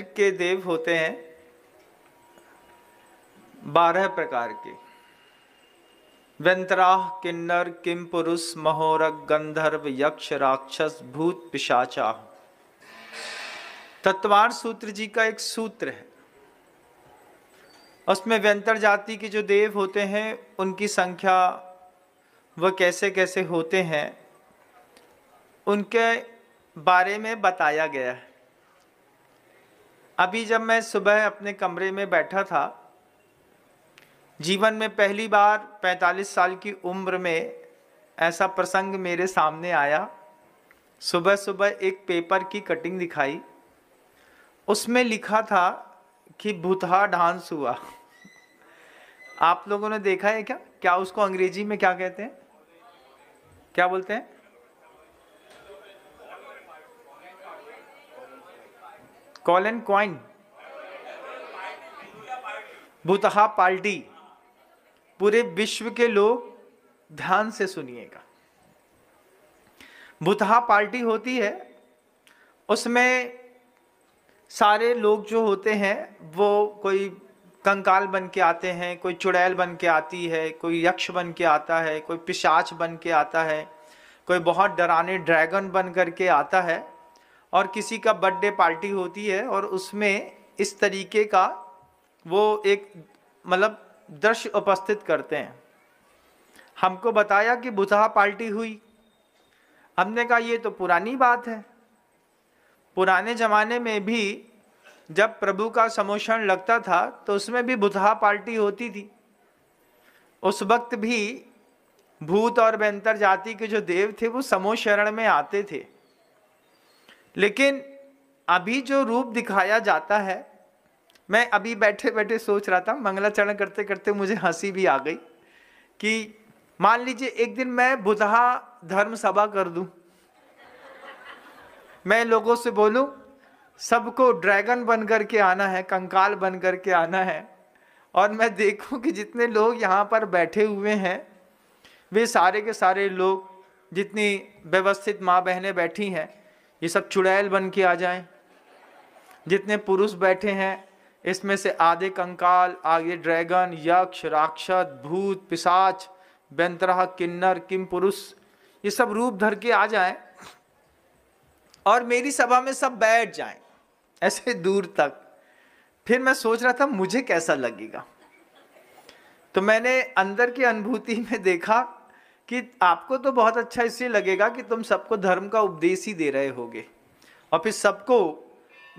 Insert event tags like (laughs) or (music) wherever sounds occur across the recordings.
के देव होते हैं बारह प्रकार के व्यंतराह किन्नर किम पुरुष महोरक गंधर्व यक्ष राक्षस भूत पिशाचा तत्वार सूत्र जी का एक सूत्र है उसमें व्यंतर जाति के जो देव होते हैं उनकी संख्या वह कैसे कैसे होते हैं उनके बारे में बताया गया है अभी जब मैं सुबह अपने कमरे में बैठा था जीवन में पहली बार 45 साल की उम्र में ऐसा प्रसंग मेरे सामने आया सुबह सुबह एक पेपर की कटिंग दिखाई उसमें लिखा था कि भूतहा डांस हुआ आप लोगों ने देखा है क्या क्या उसको अंग्रेजी में क्या कहते हैं क्या बोलते हैं कॉलन क्वाइन भूतहा पार्टी पूरे विश्व के लोग ध्यान से सुनिएगा भूतहा पार्टी होती है उसमें सारे लोग जो होते हैं वो कोई कंकाल बन के आते हैं कोई चुड़ैल बन के आती है कोई यक्ष बन के आता है कोई पिशाच बन के आता है कोई बहुत डराने ड्रैगन बन करके आता है और किसी का बर्थडे पार्टी होती है और उसमें इस तरीके का वो एक मतलब दृश्य उपस्थित करते हैं हमको बताया कि बुतहा पार्टी हुई हमने कहा ये तो पुरानी बात है पुराने ज़माने में भी जब प्रभु का समोषण लगता था तो उसमें भी बुतहा पार्टी होती थी उस वक्त भी भूत और बेंतर जाति के जो देव थे वो समोशरण में आते थे लेकिन अभी जो रूप दिखाया जाता है मैं अभी बैठे बैठे सोच रहा था मंगलाचरण करते करते मुझे हंसी भी आ गई कि मान लीजिए एक दिन मैं बुधा धर्म सभा कर दूं मैं लोगों से बोलूं सबको ड्रैगन बन कर के आना है कंकाल बन कर के आना है और मैं देखूं कि जितने लोग यहाँ पर बैठे हुए हैं वे सारे के सारे लोग जितनी व्यवस्थित माँ बहनें बैठी हैं ये सब चुड़ैल बन के आ जाएं जितने पुरुष बैठे हैं इसमें से आधे कंकाल आगे ड्रैगन यक्ष राक्षस भूत पिशाच बंतरा किन्नर किम पुरुष ये सब रूप धर के आ जाएं और मेरी सभा में सब बैठ जाएं ऐसे दूर तक फिर मैं सोच रहा था मुझे कैसा लगेगा तो मैंने अंदर की अनुभूति में देखा कि आपको तो बहुत अच्छा इसलिए लगेगा कि तुम सबको धर्म का उपदेश ही दे रहे होगे और फिर सबको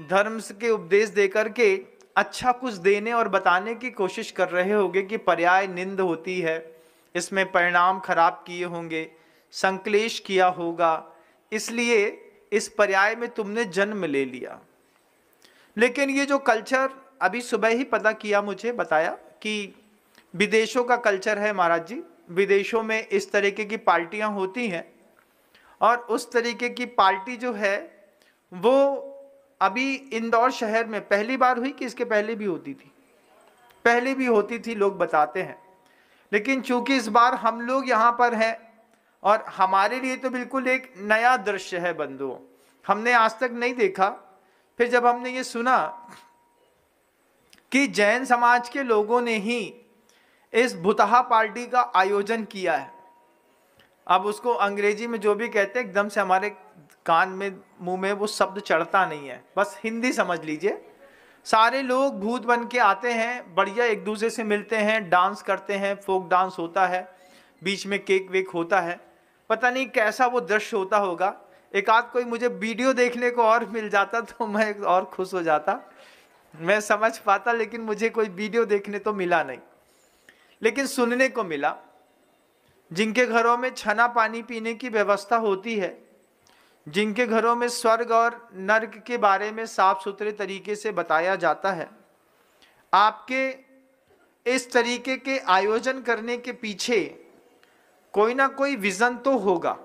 धर्म के उपदेश दे करके अच्छा कुछ देने और बताने की कोशिश कर रहे होगे कि पर्याय निंद होती है इसमें परिणाम खराब किए होंगे संकलेश किया होगा इसलिए इस पर्याय में तुमने जन्म ले लिया लेकिन ये जो कल्चर अभी सुबह ही पता किया मुझे बताया कि विदेशों का कल्चर है महाराज जी विदेशों में इस तरीके की पार्टियां होती हैं और उस तरीके की पार्टी जो है वो अभी इंदौर शहर में पहली बार हुई कि इसके पहले भी होती थी पहले भी होती थी लोग बताते हैं लेकिन चूंकि इस बार हम लोग यहाँ पर हैं और हमारे लिए तो बिल्कुल एक नया दृश्य है बंधुओं हमने आज तक नहीं देखा फिर जब हमने ये सुना कि जैन समाज के लोगों ने ही इस भुतहा पार्टी का आयोजन किया है अब उसको अंग्रेजी में जो भी कहते हैं एकदम से हमारे कान में मुंह में वो शब्द चढ़ता नहीं है बस हिंदी समझ लीजिए सारे लोग भूत बन के आते हैं बढ़िया एक दूसरे से मिलते हैं डांस करते हैं फोक डांस होता है बीच में केक वेक होता है पता नहीं कैसा वो दृश्य होता होगा एक आध कोई मुझे वीडियो देखने को और मिल जाता (laughs) तो मैं और खुश हो जाता मैं समझ पाता लेकिन मुझे कोई वीडियो देखने तो मिला नहीं लेकिन सुनने को मिला जिनके घरों में छना पानी पीने की व्यवस्था होती है जिनके घरों में स्वर्ग और नर्क के बारे में साफ सुथरे तरीके से बताया जाता है आपके इस तरीके के आयोजन करने के पीछे कोई ना कोई विजन तो होगा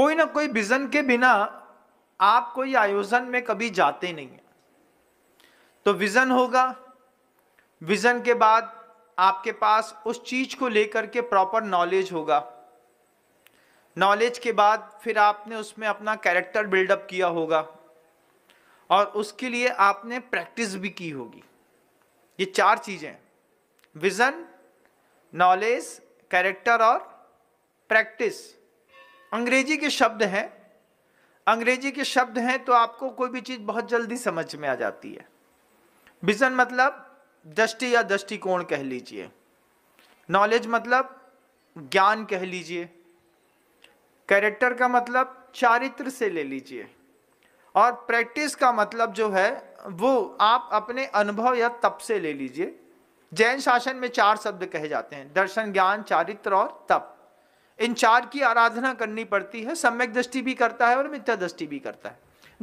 कोई ना कोई विजन के बिना आप कोई आयोजन में कभी जाते नहीं है तो विजन होगा विजन के बाद आपके पास उस चीज को लेकर के प्रॉपर नॉलेज होगा नॉलेज के बाद फिर आपने उसमें अपना कैरेक्टर बिल्डअप किया होगा और उसके लिए आपने प्रैक्टिस भी की होगी ये चार चीज़ें विज़न नॉलेज कैरेक्टर और प्रैक्टिस अंग्रेजी के शब्द हैं अंग्रेजी के शब्द हैं तो आपको कोई भी चीज़ बहुत जल्दी समझ में आ जाती है विज़न मतलब दृष्टि या दृष्टिकोण कह लीजिए नॉलेज मतलब ज्ञान कह लीजिए कैरेक्टर का मतलब चारित्र से ले लीजिए और प्रैक्टिस का मतलब जो है वो आप अपने अनुभव या तप से ले लीजिए जैन शासन में चार शब्द कहे जाते हैं दर्शन ज्ञान चारित्र और तप इन चार की आराधना करनी पड़ती है सम्यक दृष्टि भी करता है और मिथ्या दृष्टि भी करता है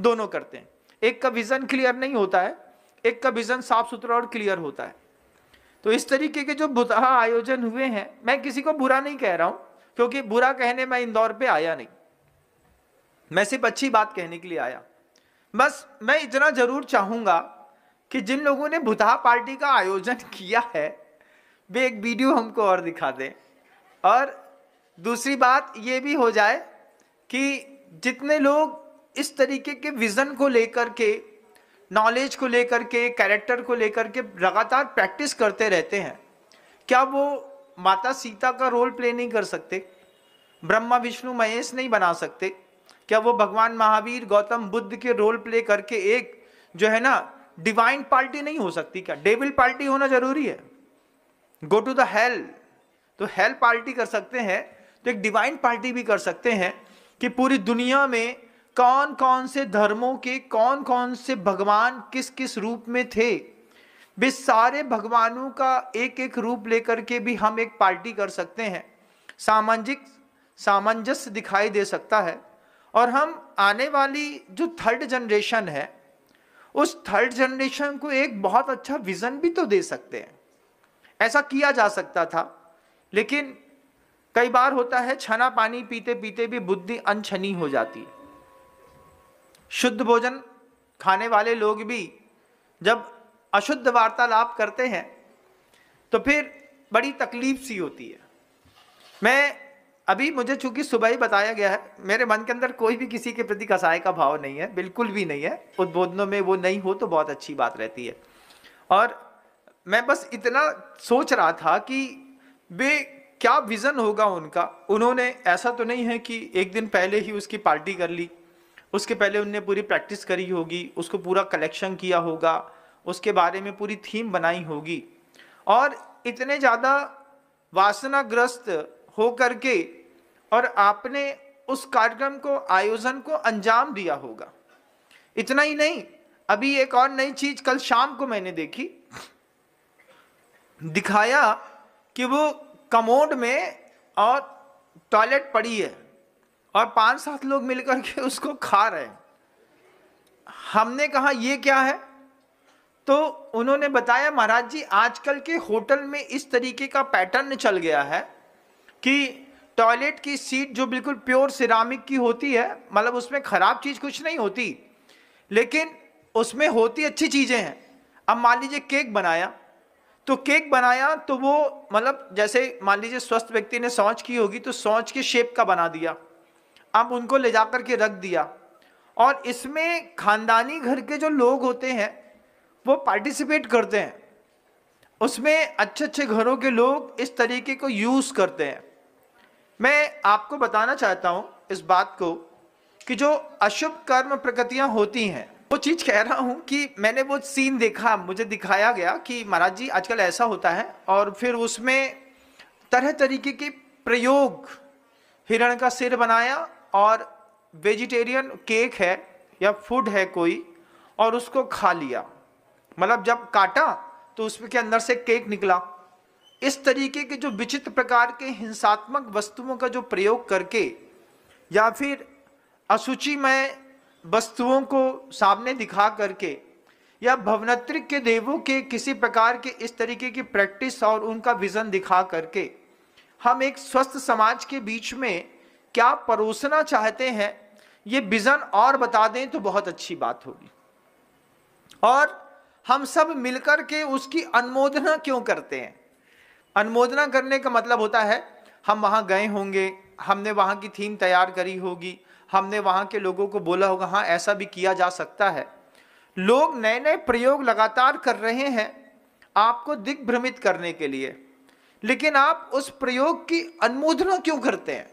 दोनों करते हैं एक का विजन क्लियर नहीं होता है एक का विजन साफ सुथरा और क्लियर होता है तो इस तरीके के जो भूतहा आयोजन हुए हैं मैं किसी को बुरा नहीं कह रहा हूं क्योंकि बुरा कहने मैं इंदौर पे आया नहीं मैं सिर्फ अच्छी बात कहने के लिए आया बस मैं इतना जरूर चाहूंगा कि जिन लोगों ने भूतहा पार्टी का आयोजन किया है वे एक वीडियो हमको और दिखा दें और दूसरी बात ये भी हो जाए कि जितने लोग इस तरीके के विज़न को लेकर के नॉलेज को लेकर के कैरेक्टर को लेकर के लगातार प्रैक्टिस करते रहते हैं क्या वो माता सीता का रोल प्ले नहीं कर सकते ब्रह्मा विष्णु महेश नहीं बना सकते क्या वो भगवान महावीर गौतम बुद्ध के रोल प्ले करके एक जो है ना डिवाइन पार्टी नहीं हो सकती क्या डेविल पार्टी होना जरूरी है गो टू द हेल तो हेल पार्टी कर सकते हैं तो एक डिवाइन पार्टी भी कर सकते हैं कि पूरी दुनिया में कौन कौन से धर्मों के कौन कौन से भगवान किस किस रूप में थे वे सारे भगवानों का एक एक रूप लेकर के भी हम एक पार्टी कर सकते हैं सामाजिक सामंजस्य दिखाई दे सकता है और हम आने वाली जो थर्ड जनरेशन है उस थर्ड जनरेशन को एक बहुत अच्छा विजन भी तो दे सकते हैं ऐसा किया जा सकता था लेकिन कई बार होता है छना पानी पीते पीते भी बुद्धि अनछनी हो जाती है शुद्ध भोजन खाने वाले लोग भी जब अशुद्ध वार्तालाप करते हैं तो फिर बड़ी तकलीफ सी होती है मैं अभी मुझे चूंकि सुबह ही बताया गया है मेरे मन के अंदर कोई भी किसी के प्रति कसाय का भाव नहीं है बिल्कुल भी नहीं है उद्बोधनों में वो नहीं हो तो बहुत अच्छी बात रहती है और मैं बस इतना सोच रहा था कि वे क्या विज़न होगा उनका उन्होंने ऐसा तो नहीं है कि एक दिन पहले ही उसकी पार्टी कर ली उसके पहले उनने पूरी प्रैक्टिस करी होगी उसको पूरा कलेक्शन किया होगा उसके बारे में पूरी थीम बनाई होगी और इतने ज़्यादा वासनाग्रस्त हो करके और आपने उस कार्यक्रम को आयोजन को अंजाम दिया होगा इतना ही नहीं अभी एक और नई चीज कल शाम को मैंने देखी दिखाया कि वो कमोड में और टॉयलेट पड़ी है और पांच सात लोग मिलकर के उसको खा रहे हैं हमने कहा ये क्या है तो उन्होंने बताया महाराज जी आजकल के होटल में इस तरीके का पैटर्न चल गया है कि टॉयलेट की सीट जो बिल्कुल प्योर सिरामिक की होती है मतलब उसमें ख़राब चीज़ कुछ नहीं होती लेकिन उसमें होती अच्छी चीज़ें हैं अब मान लीजिए केक बनाया तो केक बनाया तो वो मतलब जैसे मान लीजिए स्वस्थ व्यक्ति ने सोच की होगी तो सोच के शेप का बना दिया अब उनको ले जा करके के रख दिया और इसमें खानदानी घर के जो लोग होते हैं वो पार्टिसिपेट करते हैं उसमें अच्छे अच्छे घरों के लोग इस तरीके को यूज़ करते हैं मैं आपको बताना चाहता हूँ इस बात को कि जो अशुभ कर्म प्रकृतियाँ होती हैं वो चीज़ कह रहा हूँ कि मैंने वो सीन देखा मुझे दिखाया गया कि महाराज जी आजकल ऐसा होता है और फिर उसमें तरह तरीके के प्रयोग हिरण का सिर बनाया और वेजिटेरियन केक है या फूड है कोई और उसको खा लिया मतलब जब काटा तो उसके अंदर से केक निकला इस तरीके के जो विचित्र प्रकार के हिंसात्मक वस्तुओं का जो प्रयोग करके या फिर असूचिमय वस्तुओं को सामने दिखा करके या भवनत्रिक के देवों के किसी प्रकार के इस तरीके की प्रैक्टिस और उनका विजन दिखा करके हम एक स्वस्थ समाज के बीच में क्या परोसना चाहते हैं ये विज़न और बता दें तो बहुत अच्छी बात होगी और हम सब मिलकर के उसकी अनुमोदना क्यों करते हैं अनुमोदना करने का मतलब होता है हम वहाँ गए होंगे हमने वहाँ की थीम तैयार करी होगी हमने वहाँ के लोगों को बोला होगा हाँ ऐसा भी किया जा सकता है लोग नए नए प्रयोग लगातार कर रहे हैं आपको दिग्भ्रमित करने के लिए लेकिन आप उस प्रयोग की अनुमोदना क्यों करते हैं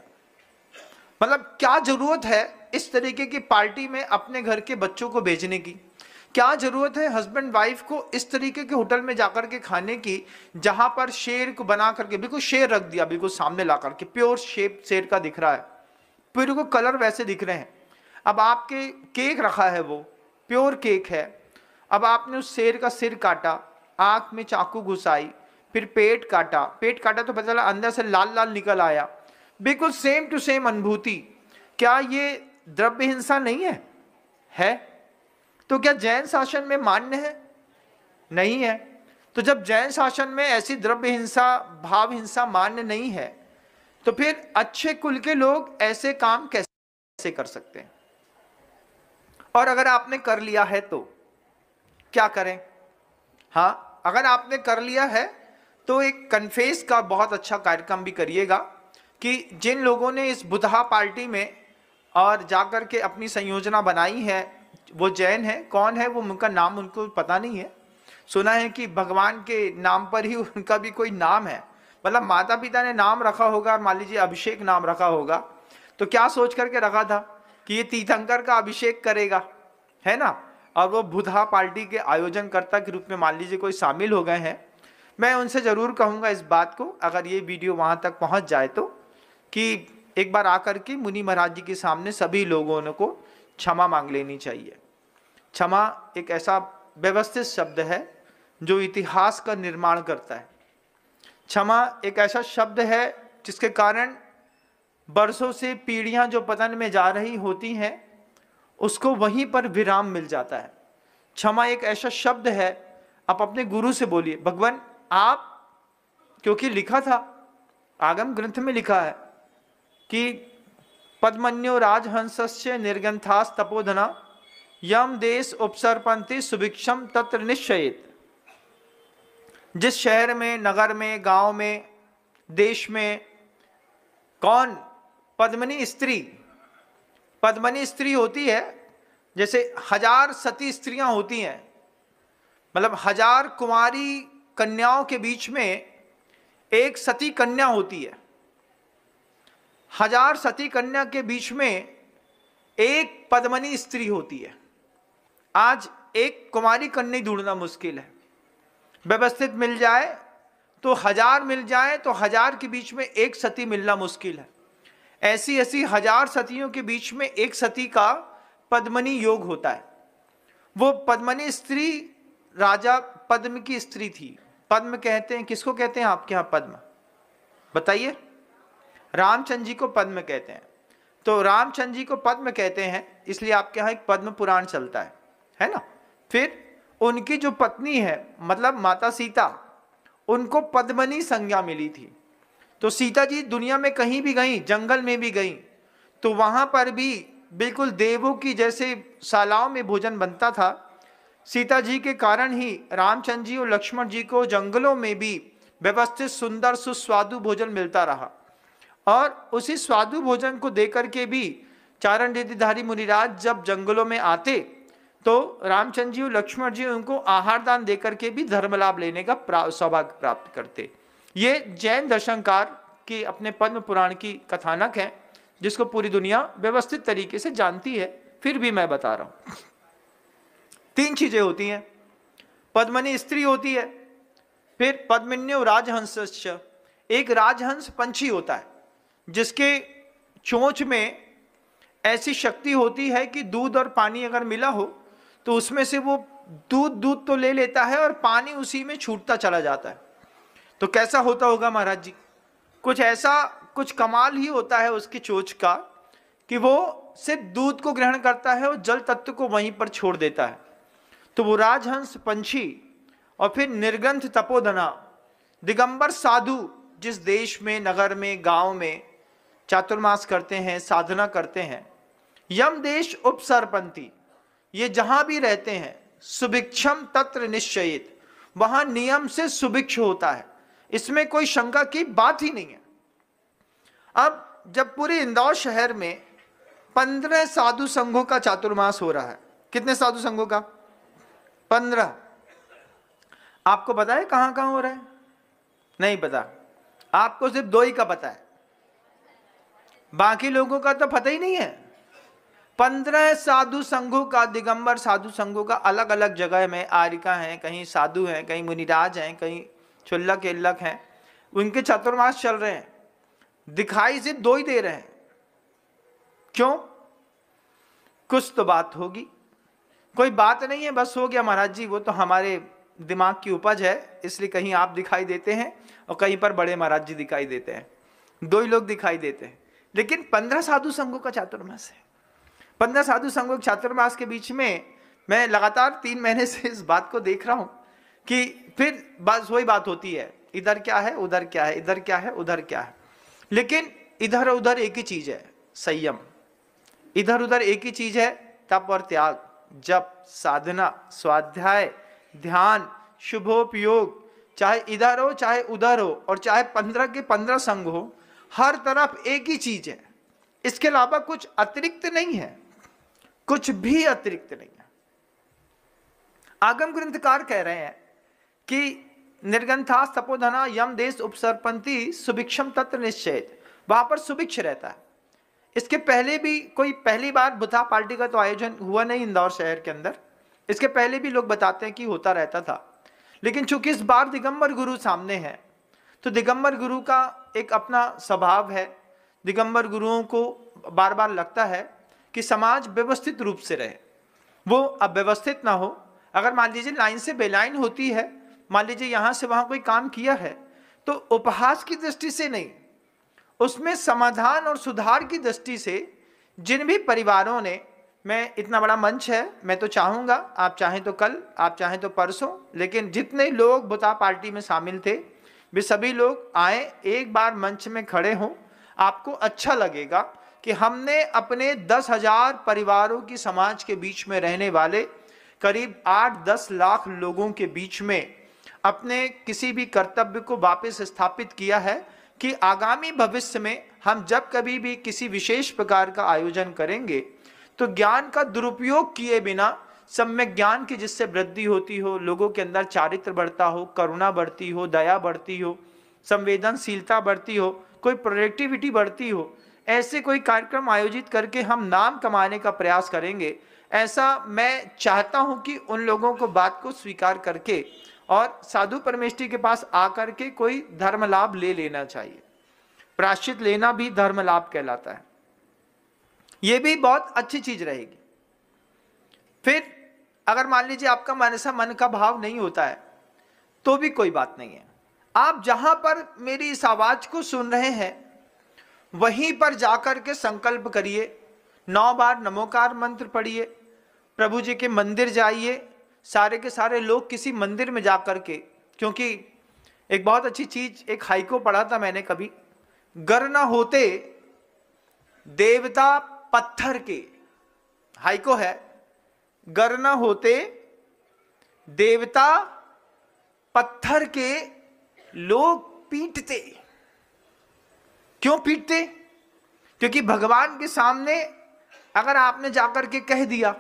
मतलब क्या जरूरत है इस तरीके की पार्टी में अपने घर के बच्चों को भेजने की क्या जरूरत है हस्बैंड वाइफ को इस तरीके के होटल में जाकर के खाने की जहां पर शेर को बना करके बिल्कुल शेर रख दिया बिल्कुल सामने ला करके प्योर शेप शेर का दिख रहा है को कलर वैसे दिख रहे हैं अब आपके केक रखा है वो प्योर केक है अब आपने उस शेर का सिर काटा आँख में चाकू घुसाई फिर पेट काटा पेट काटा तो पता चला अंदर से लाल लाल निकल आया बिल्कुल सेम टू सेम अनुभूति क्या ये द्रव्य हिंसा नहीं है है तो क्या जैन शासन में मान्य है नहीं है तो जब जैन शासन में ऐसी द्रव्य हिंसा भाव हिंसा मान्य नहीं है तो फिर अच्छे कुल के लोग ऐसे काम कैसे कर सकते हैं और अगर आपने कर लिया है तो क्या करें हाँ अगर आपने कर लिया है तो एक कन्फेस का बहुत अच्छा कार्यक्रम भी करिएगा कि जिन लोगों ने इस बुधा पार्टी में और जाकर के अपनी संयोजना बनाई है वो जैन है कौन है वो उनका नाम उनको पता नहीं है सुना है कि भगवान के नाम पर ही (laughs) उनका भी कोई नाम है मतलब माता पिता ने नाम रखा होगा और मान लीजिए अभिषेक नाम रखा होगा तो क्या सोच करके रखा था कि ये तीर्थंकर का अभिषेक करेगा है ना और वो बुधा पार्टी के आयोजनकर्ता के रूप में मान लीजिए कोई शामिल हो गए हैं मैं उनसे ज़रूर कहूँगा इस बात को अगर ये वीडियो वहाँ तक पहुँच जाए तो कि एक बार आकर के मुनि महाराज जी के सामने सभी लोगों को क्षमा मांग लेनी चाहिए क्षमा एक ऐसा व्यवस्थित शब्द है जो इतिहास का निर्माण करता है क्षमा एक ऐसा शब्द है जिसके कारण बरसों से पीढ़ियां जो पतन में जा रही होती हैं उसको वहीं पर विराम मिल जाता है क्षमा एक ऐसा शब्द है आप अपने गुरु से बोलिए भगवान आप क्योंकि लिखा था आगम ग्रंथ में लिखा है कि पद्मन्यो से निर्गंथास तपोधना यम देश उपसरपंथी सुभिक्षम तत्र निश्चयित जिस शहर में नगर में गांव में देश में कौन पद्मनी स्त्री पद्मनी स्त्री होती है जैसे हजार सती स्त्रियां होती हैं मतलब हजार कुमारी कन्याओं के बीच में एक सती कन्या होती है हजार सती कन्या के बीच में एक पद्मनी स्त्री होती है आज एक कुमारी कन्या ढूंढना मुश्किल है व्यवस्थित मिल जाए तो हजार मिल जाए तो हजार के बीच में एक सती मिलना मुश्किल है ऐसी ऐसी हजार सतियों के बीच में एक सती का पद्मनी योग होता है वो पद्मनी स्त्री राजा पद्म की स्त्री थी पद्म कहते हैं किसको कहते हैं आपके यहां पद्म बताइए रामचंद जी को पद्म कहते हैं तो रामचंद्र जी को पद्म कहते हैं इसलिए आपके यहाँ एक पद्म पुराण चलता है है ना फिर उनकी जो पत्नी है मतलब माता सीता उनको पद्मनी संज्ञा मिली थी तो सीता जी दुनिया में कहीं भी गई जंगल में भी गई तो वहां पर भी बिल्कुल देवों की जैसे शालाओं में भोजन बनता था सीता जी के कारण ही रामचंद्र जी और लक्ष्मण जी को जंगलों में भी व्यवस्थित सुंदर सुस्वादु भोजन मिलता रहा और उसी स्वादु भोजन को देकर के भी चारण रिधिधारी मुनिराज जब जंगलों में आते तो रामचंद्र जी और लक्ष्मण जी उनको आहार दान देकर के भी धर्म लाभ लेने का सौभाग्य प्राप्त करते ये जैन दर्शनकार की अपने पद्म पुराण की कथानक है जिसको पूरी दुनिया व्यवस्थित तरीके से जानती है फिर भी मैं बता रहा हूं तीन चीजें होती हैं पद्मनी स्त्री होती है फिर पद्मन्यो राजहंस एक राजहंस पंछी होता है जिसके चोंच में ऐसी शक्ति होती है कि दूध और पानी अगर मिला हो तो उसमें से वो दूध दूध तो ले लेता है और पानी उसी में छूटता चला जाता है तो कैसा होता होगा महाराज जी कुछ ऐसा कुछ कमाल ही होता है उसकी चोच का कि वो सिर्फ दूध को ग्रहण करता है और जल तत्व को वहीं पर छोड़ देता है तो वो राजहंस पंछी और फिर निर्गंथ तपोधना दिगंबर साधु जिस देश में नगर में गांव में चातुर्मास करते हैं साधना करते हैं यम देश उपसरपंथी ये जहां भी रहते हैं सुभिक्षम तत्र निश्चयित वहां नियम से सुभिक्ष होता है इसमें कोई शंका की बात ही नहीं है अब जब पूरे इंदौर शहर में पंद्रह साधु संघों का चातुर्मास हो रहा है कितने साधु संघों का पंद्रह आपको पता है कहाँ कहाँ हो रहा है नहीं पता आपको सिर्फ दो ही का पता है बाकी लोगों का तो पता ही नहीं है पंद्रह साधु संघों का दिगंबर साधु संघों का अलग अलग जगह में आरिका हैं कहीं साधु हैं कहीं मुनिराज हैं कहीं चुल्लक इल्लक हैं उनके चतुर्मास चल रहे हैं दिखाई से दो ही दे रहे हैं क्यों कुछ तो बात होगी कोई बात नहीं है बस हो गया महाराज जी वो तो हमारे दिमाग की उपज है इसलिए कहीं आप दिखाई देते हैं और कहीं पर बड़े महाराज जी दिखाई देते हैं दो ही लोग दिखाई देते हैं लेकिन पंद्रह साधु संघों का चातुर्मास है पंद्रह साधु संघों के चातुर्मास के बीच में मैं लगातार तीन महीने से इस बात को देख रहा हूं कि फिर बस वही बात होती है इधर क्या है उधर क्या है इधर क्या है उधर क्या है लेकिन इधर उधर एक ही चीज है संयम इधर उधर एक ही चीज है तप और त्याग जब साधना स्वाध्याय ध्यान शुभोपयोग चाहे इधर हो चाहे उधर हो और चाहे पंद्रह के पंद्रह संघ हो हर तरफ एक ही चीज है इसके अलावा कुछ अतिरिक्त नहीं है कुछ भी अतिरिक्त नहीं है आगम ग्रंथकार कह रहे हैं कि निर्गंथा सपोधना यम देश उपसरपंथी सुभिक्षम तत्व निश्चय वहां पर सुभिक्ष रहता है इसके पहले भी कोई पहली बार बुथा पार्टी का तो आयोजन हुआ नहीं इंदौर शहर के अंदर इसके पहले भी लोग बताते हैं कि होता रहता था लेकिन चूंकि इस बार दिगंबर गुरु सामने हैं तो दिगंबर गुरु का एक अपना स्वभाव है दिगंबर गुरुओं को बार बार लगता है कि समाज व्यवस्थित रूप से रहे वो अव्यवस्थित ना हो अगर मान लीजिए लाइन से बेलाइन होती है मान लीजिए यहाँ से वहाँ कोई काम किया है तो उपहास की दृष्टि से नहीं उसमें समाधान और सुधार की दृष्टि से जिन भी परिवारों ने मैं इतना बड़ा मंच है मैं तो चाहूँगा आप चाहें तो कल आप चाहें तो परसों लेकिन जितने लोग बुता पार्टी में शामिल थे वे सभी लोग आए एक बार मंच में खड़े हों आपको अच्छा लगेगा कि हमने अपने दस हजार परिवारों की समाज के बीच में रहने वाले करीब आठ दस लाख लोगों के बीच में अपने किसी भी कर्तव्य को वापस स्थापित किया है कि आगामी भविष्य में हम जब कभी भी किसी विशेष प्रकार का आयोजन करेंगे तो ज्ञान का दुरुपयोग किए बिना सम्यक ज्ञान की जिससे वृद्धि होती हो लोगों के अंदर चारित्र बढ़ता हो करुणा बढ़ती हो दया बढ़ती हो संवेदनशीलता बढ़ती हो कोई प्रोडक्टिविटी बढ़ती हो ऐसे कोई कार्यक्रम आयोजित करके हम नाम कमाने का प्रयास करेंगे ऐसा मैं चाहता हूं कि उन लोगों को बात को स्वीकार करके और साधु परमेष्टि के पास आकर के कोई धर्म लाभ ले लेना चाहिए प्राश्चित लेना भी धर्म लाभ कहलाता है ये भी बहुत अच्छी चीज रहेगी फिर अगर मान लीजिए आपका मन सा मन का भाव नहीं होता है तो भी कोई बात नहीं है आप जहां पर मेरी इस आवाज को सुन रहे हैं वहीं पर जाकर के संकल्प करिए नौ बार नमोकार मंत्र पढ़िए प्रभु जी के मंदिर जाइए सारे के सारे लोग किसी मंदिर में जा कर के क्योंकि एक बहुत अच्छी चीज एक हाइको पढ़ा था मैंने कभी गर न होते देवता पत्थर के हाइको है गर न होते देवता पत्थर के लोग पीटते क्यों पीटते क्योंकि भगवान के सामने अगर आपने जाकर के कह दिया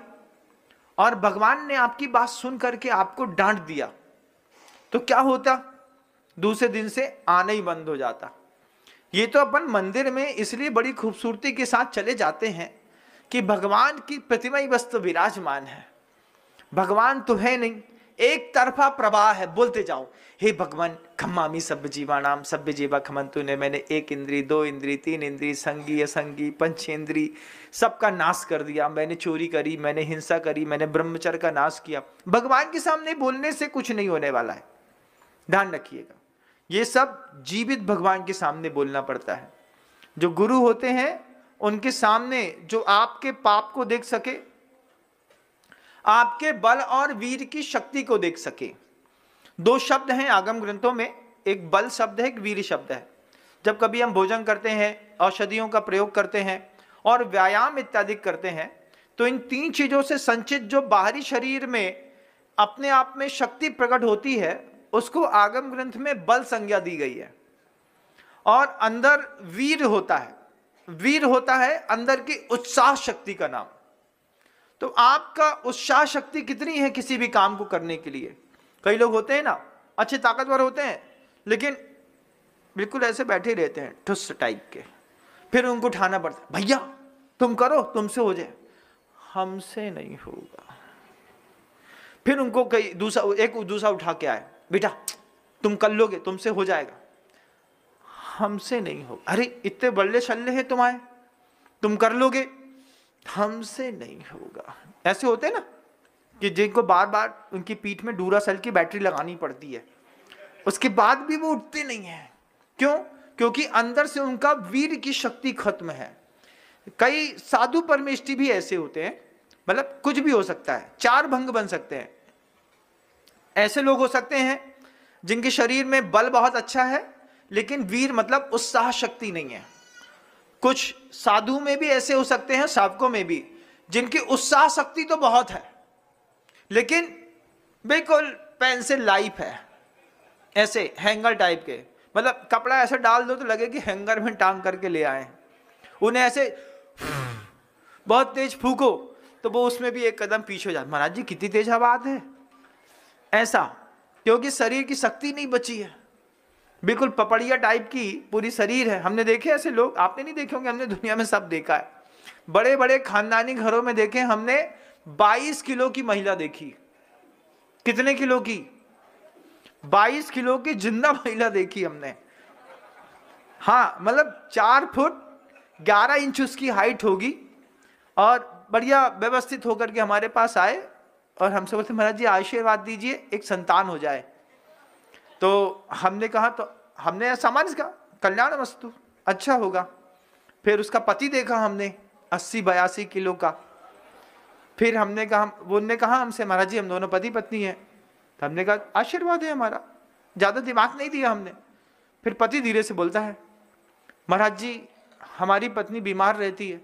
और भगवान ने आपकी बात सुन करके आपको डांट दिया तो क्या होता दूसरे दिन से आना ही बंद हो जाता ये तो अपन मंदिर में इसलिए बड़ी खूबसूरती के साथ चले जाते हैं कि भगवान की प्रतिमा ही बस तो विराजमान है भगवान तो है नहीं एक तरफा प्रवाह है बोलते जाओ हे भगवान खम्मामी सब जीवा नाम सभ्य जीवा खमंतु ने मैंने एक इंद्री दो इंद्री तीन इंद्री संगी असंगी पंचेंद्री सबका नाश कर दिया मैंने चोरी करी मैंने हिंसा करी मैंने ब्रह्मचर्य का नाश किया भगवान के सामने बोलने से कुछ नहीं होने वाला है ध्यान रखिएगा ये सब जीवित भगवान के सामने बोलना पड़ता है जो गुरु होते हैं उनके सामने जो आपके पाप को देख सके आपके बल और वीर की शक्ति को देख सके दो शब्द हैं आगम ग्रंथों में एक बल शब्द है एक वीर शब्द है जब कभी हम भोजन करते हैं औषधियों का प्रयोग करते हैं और व्यायाम इत्यादि करते हैं तो इन तीन चीज़ों से संचित जो बाहरी शरीर में अपने आप में शक्ति प्रकट होती है उसको आगम ग्रंथ में बल संज्ञा दी गई है और अंदर वीर होता है वीर होता है अंदर की उत्साह शक्ति का नाम तो आपका उत्साह शक्ति कितनी है किसी भी काम को करने के लिए कई लोग होते हैं ना अच्छे ताकतवर होते हैं लेकिन बिल्कुल ऐसे बैठे रहते हैं ठुस टाइप के फिर उनको उठाना पड़ता भैया तुम करो तुमसे हो जाए हमसे नहीं होगा फिर उनको कई दूसरा एक दूसरा उठा के आए बेटा तुम कर लोगे तुमसे हो जाएगा हमसे नहीं होगा अरे इतने बल्ले छल्ले हैं तुम्हारे तुम कर लोगे हमसे नहीं होगा ऐसे होते ना कि जिनको बार बार उनकी पीठ में डूरा सेल की बैटरी लगानी पड़ती है उसके बाद भी वो उठते नहीं है क्यों क्योंकि अंदर से उनका वीर की शक्ति खत्म है कई साधु परमेष्टि भी ऐसे होते हैं मतलब कुछ भी हो सकता है चार भंग बन सकते हैं ऐसे लोग हो सकते हैं जिनके शरीर में बल बहुत अच्छा है लेकिन वीर मतलब उत्साह शक्ति नहीं है कुछ साधु में भी ऐसे हो सकते हैं सावकों में भी जिनकी उत्साह शक्ति तो बहुत है लेकिन बिल्कुल पेंसिल लाइफ है ऐसे हैंगर टाइप के मतलब कपड़ा ऐसे डाल दो तो लगे कि हैंगर में टांग करके ले आए उन्हें ऐसे बहुत तेज फूको तो वो उसमें भी एक कदम पीछे हो जाते महाराज जी कितनी तेज हवा है ऐसा क्योंकि शरीर की शक्ति नहीं बची है बिल्कुल पपड़िया टाइप की पूरी शरीर है हमने देखे ऐसे लोग आपने नहीं देखे होंगे हमने दुनिया में सब देखा है बड़े बड़े खानदानी घरों में देखे हमने 22 किलो की महिला देखी कितने किलो की 22 किलो की जिंदा महिला देखी हमने हाँ मतलब चार फुट 11 इंच उसकी हाइट होगी और बढ़िया व्यवस्थित होकर के हमारे पास आए और हमसे बोलते महाराज जी आशीर्वाद दीजिए एक संतान हो जाए तो हमने कहा तो हमने सामान्य कहा कल्याण वस्तु अच्छा होगा फिर उसका पति देखा हमने अस्सी बयासी किलो का फिर हमने कहा वो ने कहा हमसे महाराज जी हम दोनों पति पत्नी हैं तो हमने कहा आशीर्वाद है हमारा ज़्यादा दिमाग नहीं दिया हमने फिर पति धीरे से बोलता है महाराज जी हमारी पत्नी बीमार रहती है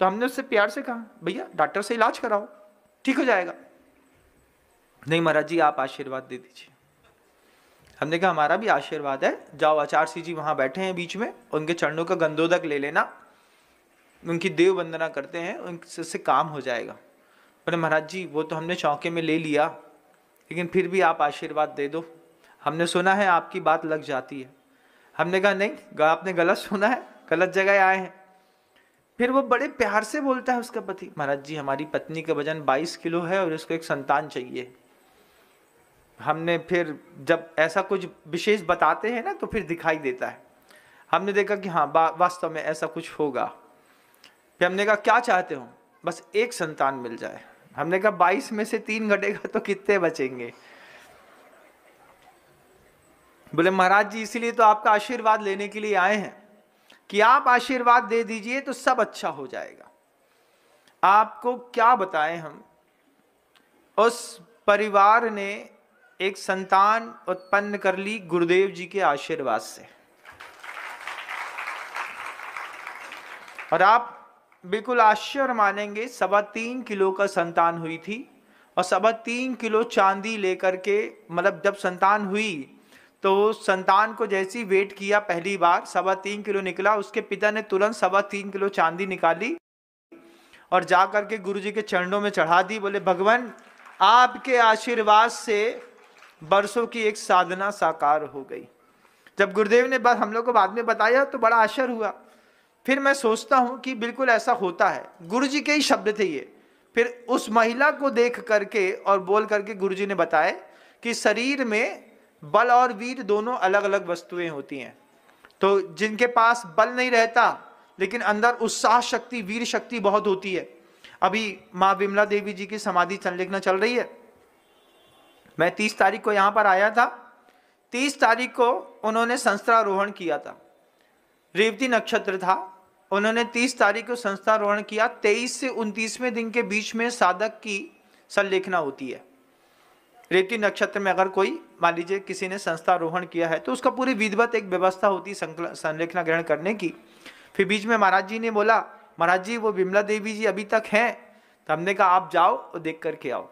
तो हमने उससे प्यार से कहा भैया डॉक्टर से इलाज कराओ ठीक हो जाएगा नहीं महाराज जी आप आशीर्वाद दे दीजिए हमने कहा हमारा भी आशीर्वाद है जाओ आचार्य जी वहां बैठे हैं बीच में उनके चरणों का गंदोदक ले लेना उनकी देव वंदना करते हैं उनसे काम हो जाएगा बोले महाराज जी वो तो हमने चौके में ले लिया लेकिन फिर भी आप आशीर्वाद दे दो हमने सुना है आपकी बात लग जाती है हमने कहा नहीं आपने गलत सुना है गलत जगह आए हैं फिर वो बड़े प्यार से बोलता है उसका पति महाराज जी हमारी पत्नी का वजन 22 किलो है और उसको एक संतान चाहिए हमने फिर जब ऐसा कुछ विशेष बताते हैं ना तो फिर दिखाई देता है हमने देखा कि हाँ वास्तव में ऐसा कुछ होगा फिर हमने कहा क्या चाहते हो बस एक संतान मिल जाए हमने कहा बाईस में से तीन घटेगा तो कितने बचेंगे बोले महाराज जी इसलिए तो आपका आशीर्वाद लेने के लिए आए हैं कि आप आशीर्वाद दे दीजिए तो सब अच्छा हो जाएगा आपको क्या बताएं हम उस परिवार ने एक संतान उत्पन्न कर ली गुरुदेव जी के आशीर्वाद से और आप बिल्कुल आश्चर्य मानेंगे सवा तीन किलो का संतान हुई थी और सवा तीन किलो चांदी लेकर के मतलब जब संतान हुई तो संतान को जैसी वेट किया पहली बार सवा तीन किलो निकला उसके पिता ने तुरंत सवा तीन किलो चांदी निकाली और जा करके गुरु जी के चरणों में चढ़ा दी बोले भगवान आपके आशीर्वाद से बरसों की एक साधना साकार हो गई जब गुरुदेव ने बस हम लोग को बाद में बताया तो बड़ा आश्चर्य हुआ फिर मैं सोचता हूँ कि बिल्कुल ऐसा होता है गुरु जी के ही शब्द थे ये फिर उस महिला को देख करके और बोल करके गुरु जी ने बताया कि शरीर में बल और वीर दोनों अलग अलग वस्तुएं होती हैं तो जिनके पास बल नहीं रहता लेकिन अंदर उत्साह शक्ति वीर शक्ति बहुत होती है अभी माँ विमला देवी जी की समाधि संलेखना चल रही है मैं तीस तारीख को यहाँ पर आया था तीस तारीख को उन्होंने संस्थारोहण किया था रेवती नक्षत्र था उन्होंने तीस तारीख को संस्थारोहण किया तेईस से उनतीसवें दिन के बीच में साधक की संलेखना होती है रेवती नक्षत्र में अगर कोई मान लीजिए किसी ने संस्थारोहण किया है तो उसका पूरी विधिवत एक व्यवस्था होती है संलेखना ग्रहण करने की फिर बीच में महाराज जी ने बोला महाराज जी वो विमला देवी जी अभी तक हैं तो हमने कहा आप जाओ और देख करके आओ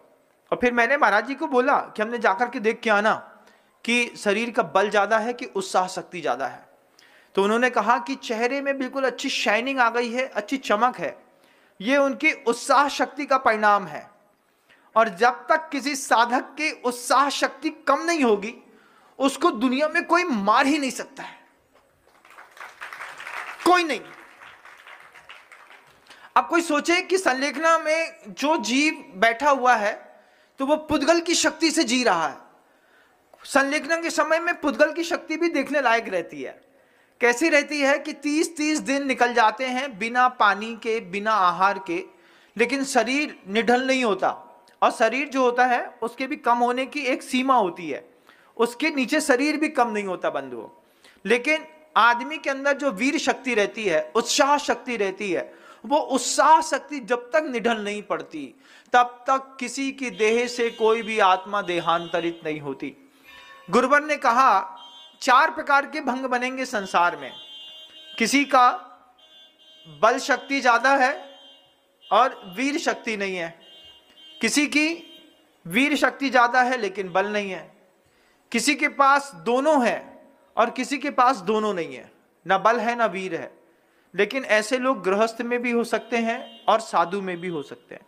और फिर मैंने महाराज जी को बोला कि हमने जाकर के देख के आना कि शरीर का बल ज़्यादा है कि उत्साह शक्ति ज़्यादा है तो उन्होंने कहा कि चेहरे में बिल्कुल अच्छी शाइनिंग आ गई है अच्छी चमक है ये उनकी उत्साह शक्ति का परिणाम है और जब तक किसी साधक की उत्साह शक्ति कम नहीं होगी उसको दुनिया में कोई मार ही नहीं सकता है कोई नहीं अब कोई सोचे कि संलेखना में जो जीव बैठा हुआ है तो वो पुद्गल की शक्ति से जी रहा है संलेखन के समय में पुद्गल की शक्ति भी देखने लायक रहती है कैसी रहती है कि तीस तीस दिन निकल जाते हैं बिना पानी के बिना आहार के लेकिन शरीर निढल नहीं होता और शरीर जो होता है उसके भी कम होने की एक सीमा होती है उसके नीचे शरीर भी कम नहीं होता बंधुओं लेकिन आदमी के अंदर जो वीर शक्ति रहती है उत्साह शक्ति रहती है वो उत्साह शक्ति जब तक निढल नहीं पड़ती तब तक किसी की देह से कोई भी आत्मा देहांतरित नहीं होती गुरुवर ने कहा चार प्रकार के भंग बनेंगे संसार में किसी का बल शक्ति ज्यादा है और वीर शक्ति नहीं है किसी की वीर शक्ति ज्यादा है लेकिन बल नहीं है किसी के पास दोनों है और किसी के पास दोनों नहीं है ना बल है ना वीर है लेकिन ऐसे लोग गृहस्थ में भी हो सकते हैं और साधु में भी हो सकते हैं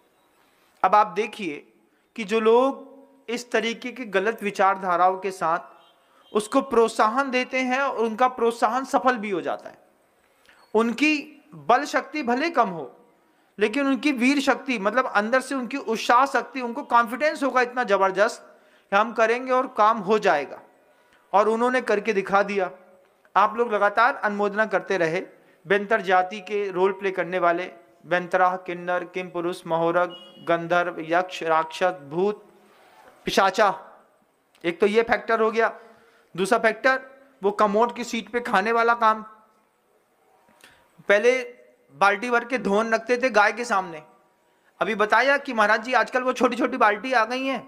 अब आप देखिए कि जो लोग इस तरीके की गलत विचारधाराओं के साथ उसको प्रोत्साहन देते हैं और उनका प्रोत्साहन सफल भी हो जाता है उनकी बल शक्ति भले कम हो लेकिन उनकी वीर शक्ति मतलब अंदर से उनकी उत्साह शक्ति उनको कॉन्फिडेंस होगा इतना ज़बरदस्त कि हम करेंगे और काम हो जाएगा और उन्होंने करके दिखा दिया आप लोग लगातार अनुमोदना करते रहे बेंतर जाति के रोल प्ले करने वाले बेंतराह किन्नर किम पुरुष महोरग गंधर्व यक्ष राक्षस भूत पिशाचा एक तो ये फैक्टर हो गया दूसरा फैक्टर वो कमोड की सीट पे खाने वाला काम पहले बाल्टी भर के धोन रखते थे गाय के सामने अभी बताया कि महाराज जी आजकल वो छोटी छोटी बाल्टी आ गई हैं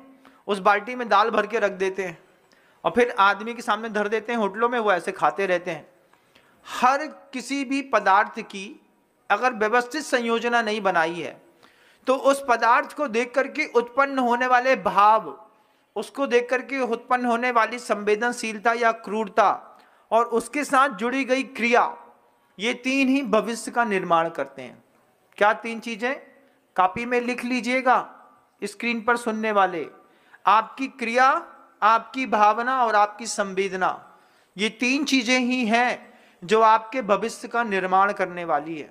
उस बाल्टी में दाल भर के रख देते हैं और फिर आदमी के सामने धर देते हैं होटलों में वो ऐसे खाते रहते हैं हर किसी भी पदार्थ की अगर व्यवस्थित संयोजना नहीं बनाई है तो उस पदार्थ को देख करके उत्पन्न होने वाले भाव उसको देख करके उत्पन्न होने वाली संवेदनशीलता या क्रूरता और उसके साथ जुड़ी गई क्रिया ये तीन ही भविष्य का निर्माण करते हैं क्या तीन चीजें कापी में लिख लीजिएगा स्क्रीन पर सुनने वाले आपकी क्रिया आपकी भावना और आपकी संवेदना ये तीन चीजें ही हैं जो आपके भविष्य का निर्माण करने वाली है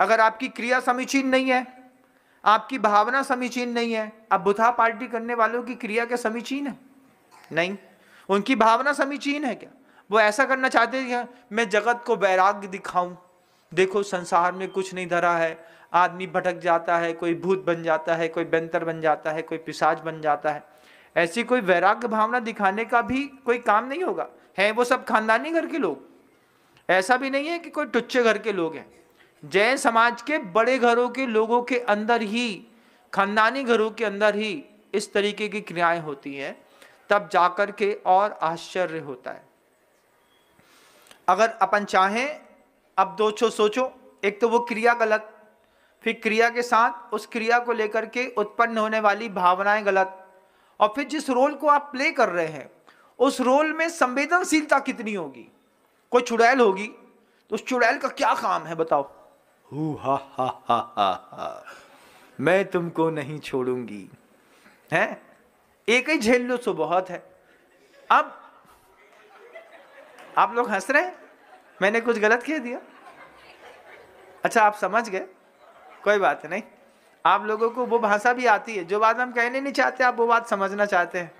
अगर आपकी क्रिया समीचीन नहीं है आपकी भावना समीचीन नहीं है अब बुथा पार्टी करने वालों की क्रिया क्या समीचीन है नहीं उनकी भावना समीचीन है क्या वो ऐसा करना चाहते हैं मैं जगत को वैराग्य दिखाऊं देखो संसार में कुछ नहीं धरा है आदमी भटक जाता है कोई भूत बन जाता है कोई बेंतर बन जाता है कोई पिसाज बन जाता है ऐसी कोई वैराग्य भावना दिखाने का भी कोई काम नहीं होगा है वो सब खानदानी घर के लोग ऐसा भी नहीं है कि कोई टुच्चे घर के लोग हैं जैन समाज के बड़े घरों के लोगों के अंदर ही खानदानी घरों के अंदर ही इस तरीके की क्रियाएं होती हैं तब जाकर के और आश्चर्य होता है अगर अपन चाहें अब दो छो सोचो एक तो वो क्रिया गलत फिर क्रिया के साथ उस क्रिया को लेकर के उत्पन्न होने वाली भावनाएं गलत और फिर जिस रोल को आप प्ले कर रहे हैं उस रोल में संवेदनशीलता कितनी होगी कोई चुड़ैल होगी तो उस चुड़ैल का क्या काम है बताओ हा हा हा हा हा मैं तुमको नहीं छोड़ूंगी है एक ही झेल लो सो बहुत है अब आप लोग हंस रहे हैं मैंने कुछ गलत कह दिया अच्छा आप समझ गए कोई बात नहीं आप लोगों को वो भाषा भी आती है जो बात हम कहने नहीं चाहते आप वो बात समझना चाहते हैं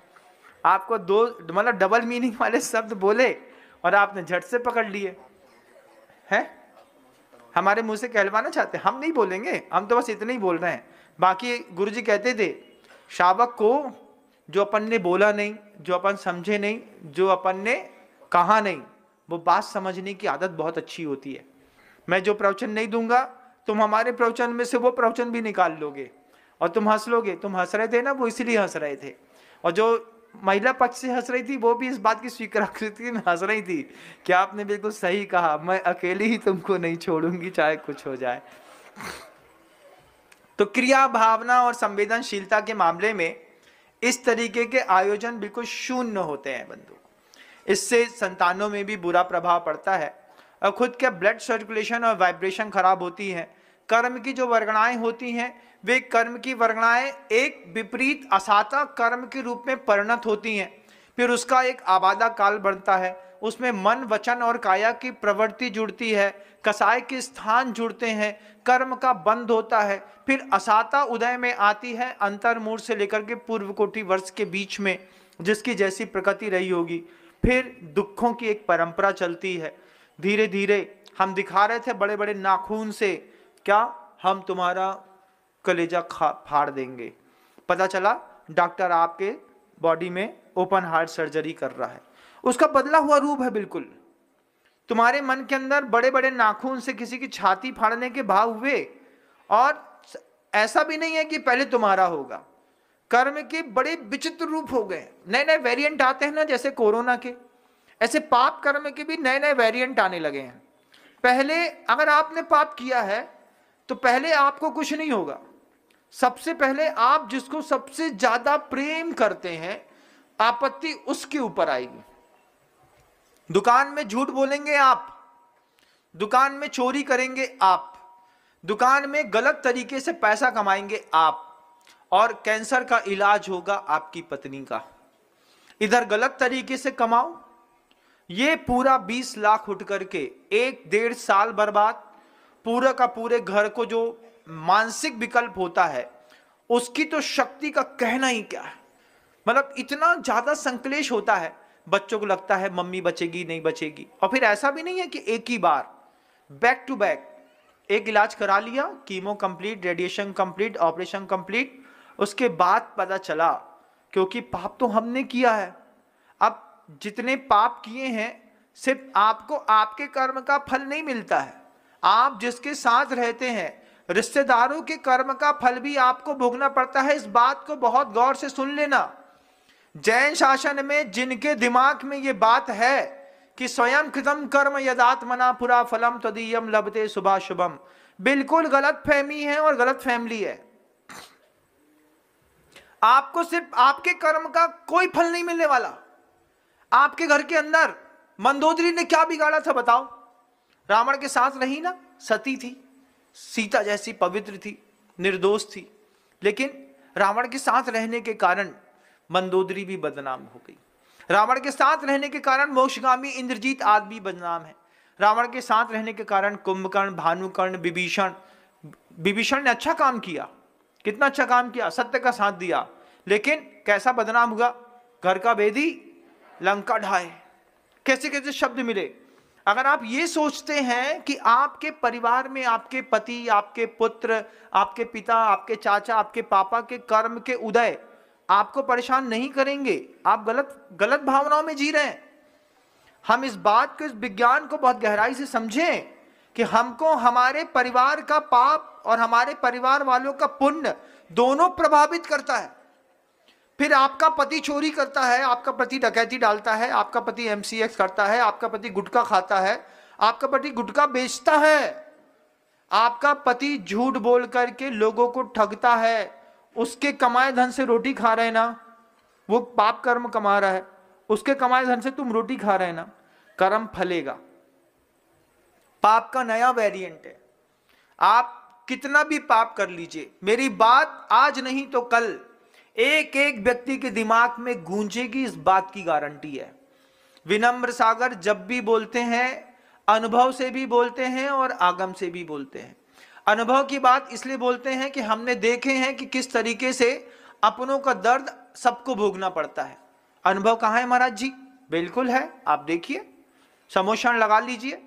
आपको दो मतलब डबल मीनिंग वाले शब्द बोले और आपने झट से पकड़ लिए हैं हमारे मुंह से कहलवाना चाहते हम नहीं बोलेंगे हम तो बस इतना ही बोल रहे हैं बाकी गुरु जी कहते थे शावक को जो अपन ने बोला नहीं जो अपन समझे नहीं जो अपन ने कहा नहीं वो बात समझने की आदत बहुत अच्छी होती है मैं जो प्रवचन नहीं दूंगा तुम हमारे प्रवचन में से वो प्रवचन भी निकाल लोगे और तुम हंस लोगे तुम हंस रहे थे ना वो इसलिए हंस रहे थे और जो महिला पक्ष से हंस रही थी वो भी इस बात की स्वीकृति में हंस रही थी कि आपने बिल्कुल सही कहा मैं अकेली ही तुमको नहीं छोड़ूंगी चाहे कुछ हो जाए तो क्रिया भावना और संवेदनशीलता के मामले में इस तरीके के आयोजन बिल्कुल शून्य होते हैं बंधु इससे संतानों में भी बुरा प्रभाव पड़ता है और खुद के ब्लड सर्कुलेशन और वाइब्रेशन खराब होती है कर्म की जो वर्गणाएं होती हैं वे कर्म की वर्गणाएं एक विपरीत असाता कर्म के रूप में परिणत होती हैं फिर उसका एक आबादा काल बढ़ता है उसमें मन वचन और काया की प्रवृत्ति जुड़ती है कसाय के स्थान जुड़ते हैं कर्म का बंद होता है फिर असाता उदय में आती है अंतर्मूर से लेकर के पूर्व कोटि वर्ष के बीच में जिसकी जैसी प्रकृति रही होगी फिर दुखों की एक परंपरा चलती है धीरे धीरे हम दिखा रहे थे बड़े बड़े नाखून से क्या हम तुम्हारा कलेजा खा फाड़ देंगे पता चला डॉक्टर आपके बॉडी में ओपन हार्ट सर्जरी कर रहा है उसका बदला हुआ रूप है बिल्कुल तुम्हारे मन के अंदर बड़े बड़े नाखून से किसी की छाती फाड़ने के भाव हुए और ऐसा भी नहीं है कि पहले तुम्हारा होगा कर्म के बड़े विचित्र रूप हो गए नए नए वेरिएंट आते हैं ना जैसे कोरोना के ऐसे पाप कर्म के भी नए नए वेरिएंट आने लगे हैं पहले अगर आपने पाप किया है तो पहले आपको कुछ नहीं होगा सबसे पहले आप जिसको सबसे ज्यादा प्रेम करते हैं आपत्ति उसके ऊपर आएगी दुकान में झूठ बोलेंगे आप दुकान में चोरी करेंगे आप दुकान में गलत तरीके से पैसा कमाएंगे आप और कैंसर का इलाज होगा आपकी पत्नी का इधर गलत तरीके से कमाओ ये पूरा 20 लाख उठ करके एक डेढ़ साल बर्बाद पूरा का पूरे घर को जो मानसिक विकल्प होता है उसकी तो शक्ति का कहना ही क्या है मतलब इतना ज़्यादा संकलेश होता है बच्चों को लगता है मम्मी बचेगी नहीं बचेगी और फिर ऐसा भी नहीं है कि एक ही बार बैक टू बैक एक इलाज करा लिया chemo complete radiation complete operation complete उसके बाद पता चला क्योंकि पाप तो हमने किया है अब जितने पाप किए हैं सिर्फ आपको आपके कर्म का फल नहीं मिलता है आप जिसके साथ रहते हैं रिश्तेदारों के कर्म का फल भी आपको भोगना पड़ता है इस बात को बहुत गौर से सुन लेना जैन शासन में जिनके दिमाग में ये बात है कि स्वयं कृतम कर्म यदात मना पुरा फलम तदीयम लभते सुबह शुभम बिल्कुल गलत फहमी है और गलत फैमिली है आपको सिर्फ आपके कर्म का कोई फल नहीं मिलने वाला आपके घर के अंदर मंदोदरी ने क्या बिगाड़ा था बताओ रावण के साथ रही ना सती थी सीता जैसी पवित्र थी निर्दोष थी लेकिन रावण के साथ रहने के कारण मंदोदरी भी बदनाम हो गई रावण के साथ रहने के कारण मोक्षगामी इंद्रजीत आदि भी बदनाम है रावण के साथ रहने के कारण कुंभकर्ण भानुकर्ण विभीषण विभीषण ने अच्छा काम किया कितना अच्छा काम किया सत्य का साथ दिया लेकिन कैसा बदनाम हुआ घर का बेदी लंका ढाए कैसे कैसे शब्द मिले अगर आप ये सोचते हैं कि आपके परिवार में आपके पति आपके पुत्र आपके पिता आपके चाचा आपके पापा के कर्म के उदय आपको परेशान नहीं करेंगे आप गलत गलत भावनाओं में जी रहे हैं हम इस बात को इस विज्ञान को बहुत गहराई से समझें कि हमको हमारे परिवार का पाप और हमारे परिवार वालों का पुण्य दोनों प्रभावित करता है फिर आपका पति चोरी करता है आपका पति डकैती डालता है आपका पति एम करता है आपका पति गुटखा खाता है आपका पति गुटखा बेचता है आपका पति झूठ बोल करके लोगों को ठगता है उसके कमाए धन से रोटी खा रहे ना वो पाप कर्म कमा रहा है उसके कमाए धन से तुम रोटी खा रहे ना कर्म फलेगा पाप का नया वेरिएंट है आप कितना भी पाप कर लीजिए मेरी बात आज नहीं तो कल एक एक व्यक्ति के दिमाग में गूंजेगी इस बात की गारंटी है विनम्र सागर जब भी बोलते हैं अनुभव से भी बोलते हैं और आगम से भी बोलते हैं अनुभव की बात इसलिए बोलते हैं कि हमने देखे हैं कि किस तरीके से अपनों का दर्द सबको भोगना पड़ता है अनुभव कहाँ है महाराज जी बिल्कुल है आप देखिए समोषण लगा लीजिए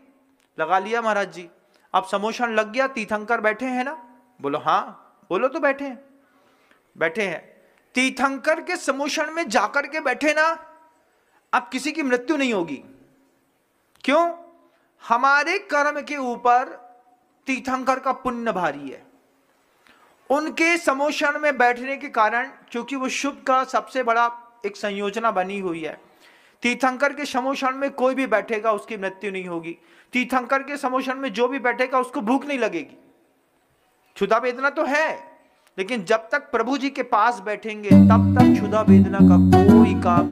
लगा लिया महाराज जी अब समोषण लग गया तीर्थंकर बैठे हैं ना बोलो हाँ बोलो तो बैठे हैं बैठे हैं तीर्थंकर के समोषण में जाकर के बैठे ना अब किसी की मृत्यु नहीं होगी क्यों हमारे कर्म के ऊपर तीर्थंकर का पुण्य भारी है उनके समोषण में बैठने के कारण क्योंकि वो शुभ का सबसे बड़ा एक संयोजना बनी हुई है तीर्थंकर के समोषण में कोई भी बैठेगा उसकी मृत्यु नहीं होगी तीर्थंकर के समोषण में जो भी बैठेगा उसको भूख नहीं लगेगी क्षुदा वेदना तो है लेकिन जब तक प्रभु जी के पास बैठेंगे तब तक क्षुदा वेदना का कोई काम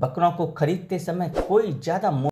बकरों को खरीदते समय कोई ज्यादा